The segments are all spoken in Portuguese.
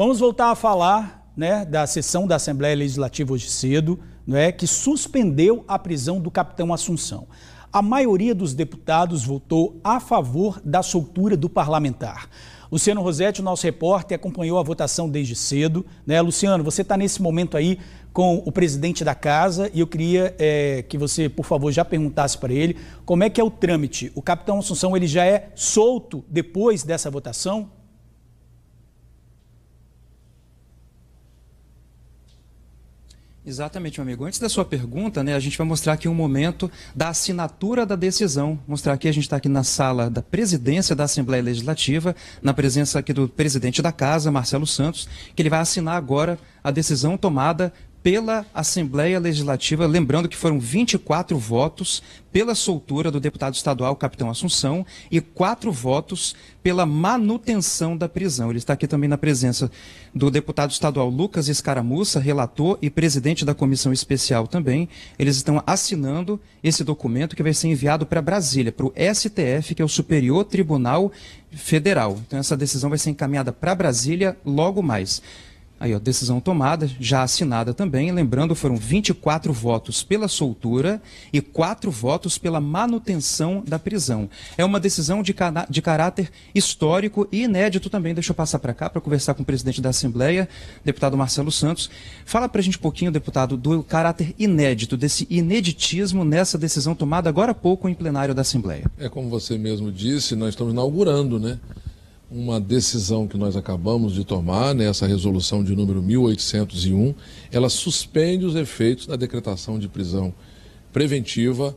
Vamos voltar a falar né, da sessão da Assembleia Legislativa hoje cedo, né, que suspendeu a prisão do capitão Assunção. A maioria dos deputados votou a favor da soltura do parlamentar. Luciano Rosetti, o nosso repórter, acompanhou a votação desde cedo. Né? Luciano, você está nesse momento aí com o presidente da casa e eu queria é, que você, por favor, já perguntasse para ele como é que é o trâmite. O capitão Assunção ele já é solto depois dessa votação? Exatamente, meu amigo. Antes da sua pergunta, né, a gente vai mostrar aqui um momento da assinatura da decisão. Mostrar aqui, a gente está aqui na sala da presidência da Assembleia Legislativa, na presença aqui do presidente da casa, Marcelo Santos, que ele vai assinar agora a decisão tomada pela Assembleia Legislativa, lembrando que foram 24 votos pela soltura do deputado estadual Capitão Assunção e quatro votos pela manutenção da prisão. Ele está aqui também na presença do deputado estadual Lucas Escaramuça, relator e presidente da comissão especial também. Eles estão assinando esse documento que vai ser enviado para Brasília, para o STF, que é o Superior Tribunal Federal. Então essa decisão vai ser encaminhada para Brasília logo mais. Aí, ó, decisão tomada, já assinada também. Lembrando, foram 24 votos pela soltura e 4 votos pela manutenção da prisão. É uma decisão de, de caráter histórico e inédito também. Deixa eu passar para cá para conversar com o presidente da Assembleia, deputado Marcelo Santos. Fala para a gente um pouquinho, deputado, do caráter inédito, desse ineditismo nessa decisão tomada agora há pouco em plenário da Assembleia. É como você mesmo disse, nós estamos inaugurando, né? uma decisão que nós acabamos de tomar, nessa né, resolução de número 1801, ela suspende os efeitos da decretação de prisão preventiva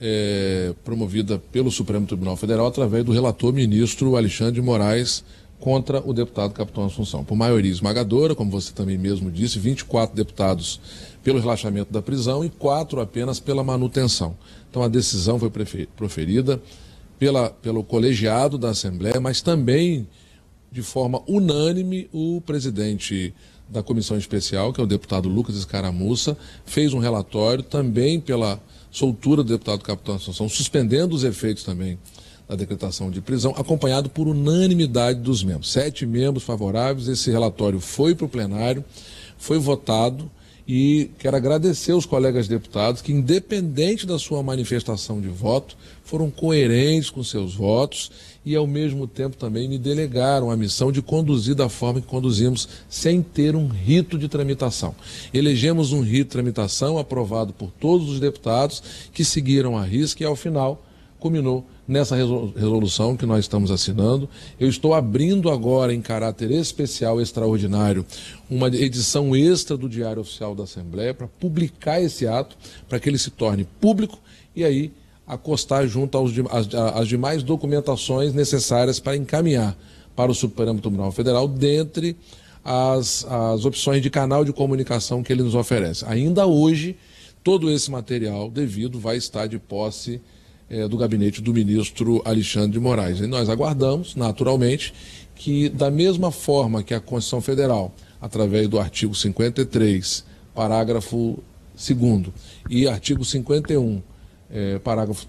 é, promovida pelo Supremo Tribunal Federal através do relator ministro Alexandre de Moraes contra o deputado Capitão Assunção. Por maioria esmagadora, como você também mesmo disse, 24 deputados pelo relaxamento da prisão e quatro apenas pela manutenção. Então a decisão foi proferida pela, pelo colegiado da Assembleia, mas também de forma unânime o presidente da comissão especial, que é o deputado Lucas Escaramuça, fez um relatório também pela soltura do deputado Capitão Assunção, suspendendo os efeitos também da decretação de prisão, acompanhado por unanimidade dos membros. Sete membros favoráveis, esse relatório foi para o plenário, foi votado e quero agradecer os colegas deputados que, independente da sua manifestação de voto, foram coerentes com seus votos e, ao mesmo tempo, também me delegaram a missão de conduzir da forma que conduzimos, sem ter um rito de tramitação. Elegemos um rito de tramitação aprovado por todos os deputados que seguiram a risca e, ao final, culminou nessa resolução que nós estamos assinando. Eu estou abrindo agora, em caráter especial, extraordinário, uma edição extra do Diário Oficial da Assembleia para publicar esse ato, para que ele se torne público e aí acostar junto às demais documentações necessárias para encaminhar para o Supremo Tribunal Federal, dentre as, as opções de canal de comunicação que ele nos oferece. Ainda hoje, todo esse material devido vai estar de posse é, do gabinete do ministro Alexandre de Moraes. E nós aguardamos, naturalmente, que, da mesma forma que a Constituição Federal, através do artigo 53, parágrafo 2, e artigo 51, é, parágrafo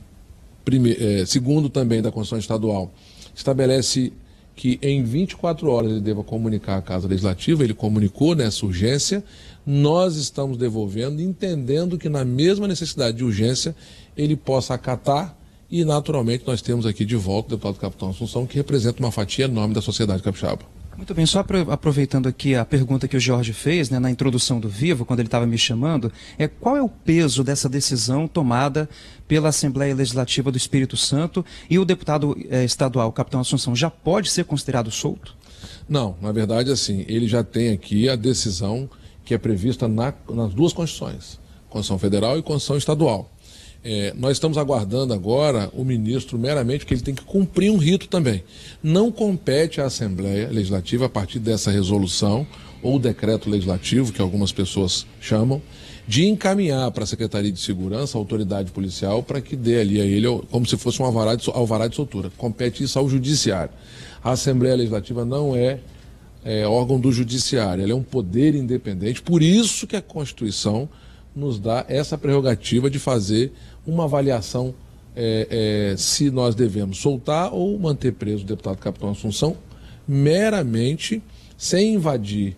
2 é, também da Constituição Estadual, estabelece que em 24 horas ele deva comunicar à Casa Legislativa, ele comunicou nessa né, urgência, nós estamos devolvendo, entendendo que na mesma necessidade de urgência ele possa acatar e naturalmente nós temos aqui de volta o deputado Capitão Assunção, que representa uma fatia enorme da sociedade capixaba. Muito bem, só aproveitando aqui a pergunta que o Jorge fez né, na introdução do Vivo, quando ele estava me chamando, é qual é o peso dessa decisão tomada pela Assembleia Legislativa do Espírito Santo e o deputado eh, estadual, Capitão Assunção, já pode ser considerado solto? Não, na verdade, assim, ele já tem aqui a decisão que é prevista na, nas duas Constituições, Constituição Federal e Constituição Estadual. É, nós estamos aguardando agora o ministro meramente porque ele tem que cumprir um rito também. Não compete à Assembleia Legislativa, a partir dessa resolução ou decreto legislativo, que algumas pessoas chamam, de encaminhar para a Secretaria de Segurança, a autoridade policial, para que dê ali a ele como se fosse um alvará de, alvará de soltura. Compete isso ao Judiciário. A Assembleia Legislativa não é, é órgão do Judiciário, ela é um poder independente, por isso que a Constituição nos dá essa prerrogativa de fazer uma avaliação é, é, se nós devemos soltar ou manter preso o deputado Capitão Assunção, meramente sem invadir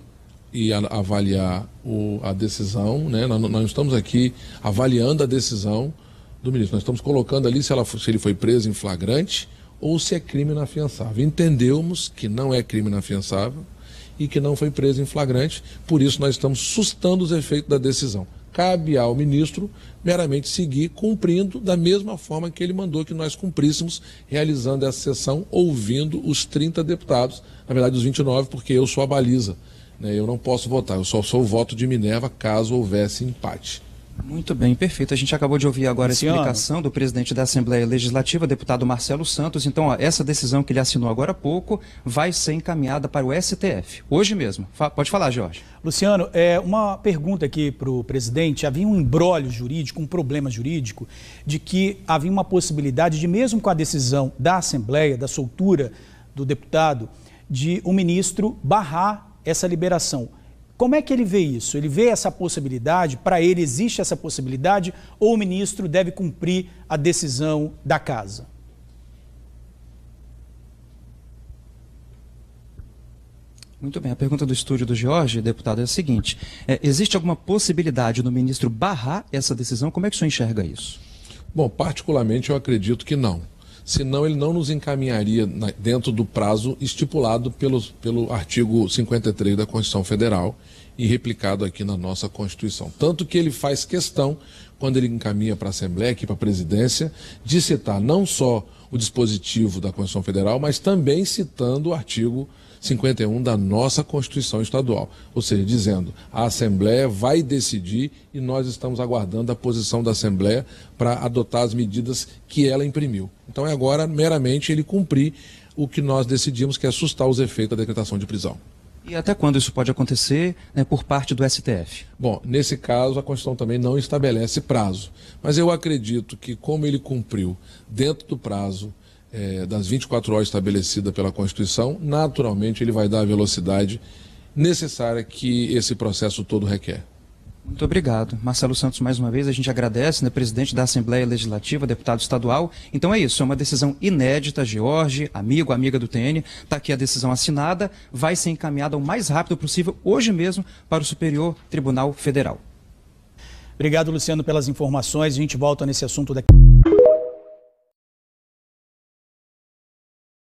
e a, avaliar o, a decisão. Né? Nós, nós estamos aqui avaliando a decisão do ministro, nós estamos colocando ali se, ela, se ele foi preso em flagrante ou se é crime inafiançável. Entendemos que não é crime inafiançável e que não foi preso em flagrante, por isso nós estamos sustando os efeitos da decisão cabe ao ministro meramente seguir cumprindo da mesma forma que ele mandou que nós cumpríssemos, realizando essa sessão, ouvindo os 30 deputados, na verdade os 29, porque eu sou a baliza. Né? Eu não posso votar, eu só sou o voto de Minerva caso houvesse empate. Muito bem, perfeito. A gente acabou de ouvir agora a explicação do presidente da Assembleia Legislativa, deputado Marcelo Santos. Então, ó, essa decisão que ele assinou agora há pouco vai ser encaminhada para o STF, hoje mesmo. Fa pode falar, Jorge. Luciano, é, uma pergunta aqui para o presidente. Havia um embrólio jurídico, um problema jurídico, de que havia uma possibilidade de, mesmo com a decisão da Assembleia, da soltura do deputado, de o um ministro barrar essa liberação. Como é que ele vê isso? Ele vê essa possibilidade? Para ele, existe essa possibilidade? Ou o ministro deve cumprir a decisão da casa? Muito bem, a pergunta do estúdio do Jorge, deputado, é a seguinte: é, existe alguma possibilidade do ministro barrar essa decisão? Como é que o senhor enxerga isso? Bom, particularmente eu acredito que não senão ele não nos encaminharia na, dentro do prazo estipulado pelo, pelo artigo 53 da Constituição Federal e replicado aqui na nossa Constituição. Tanto que ele faz questão, quando ele encaminha para a Assembleia, aqui para a presidência, de citar não só o dispositivo da Constituição Federal, mas também citando o artigo 53 51 da nossa Constituição Estadual. Ou seja, dizendo, a Assembleia vai decidir e nós estamos aguardando a posição da Assembleia para adotar as medidas que ela imprimiu. Então é agora meramente ele cumprir o que nós decidimos, que é assustar os efeitos da decretação de prisão. E até quando isso pode acontecer né, por parte do STF? Bom, nesse caso, a Constituição também não estabelece prazo. Mas eu acredito que, como ele cumpriu dentro do prazo, é, das 24 horas estabelecida pela Constituição, naturalmente ele vai dar a velocidade necessária que esse processo todo requer. Muito obrigado. Marcelo Santos, mais uma vez, a gente agradece, né, presidente da Assembleia Legislativa, deputado estadual. Então é isso, é uma decisão inédita, George, amigo, amiga do TN, está aqui a decisão assinada, vai ser encaminhada o mais rápido possível, hoje mesmo, para o Superior Tribunal Federal. Obrigado, Luciano, pelas informações. A gente volta nesse assunto daqui.